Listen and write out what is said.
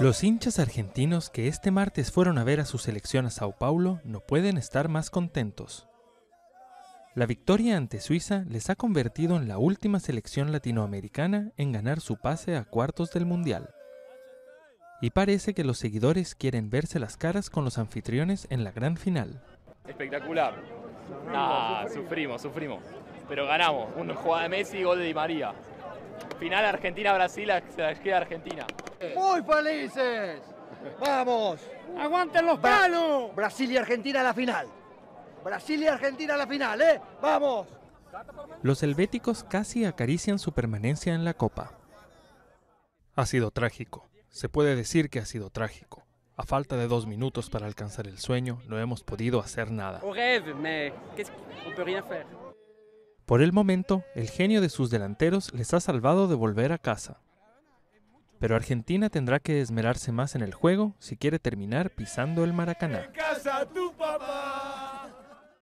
Los hinchas argentinos que este martes fueron a ver a su selección a Sao Paulo no pueden estar más contentos. La victoria ante Suiza les ha convertido en la última selección latinoamericana en ganar su pase a cuartos del Mundial. Y parece que los seguidores quieren verse las caras con los anfitriones en la gran final. Espectacular. sufrimos, sufrimos. Pero ganamos. Una jugada de Messi y gol de Di María. Final Argentina-Brasil, se la Argentina. ¡Muy felices! ¡Vamos! ¡Aguanten los palos! Brasil y Argentina a la final. Brasil y Argentina a la final, ¿eh? ¡Vamos! Los helvéticos casi acarician su permanencia en la Copa. Ha sido trágico. Se puede decir que ha sido trágico. A falta de dos minutos para alcanzar el sueño, no hemos podido hacer nada. Por el momento, el genio de sus delanteros les ha salvado de volver a casa. Pero Argentina tendrá que esmerarse más en el juego si quiere terminar pisando el Maracaná.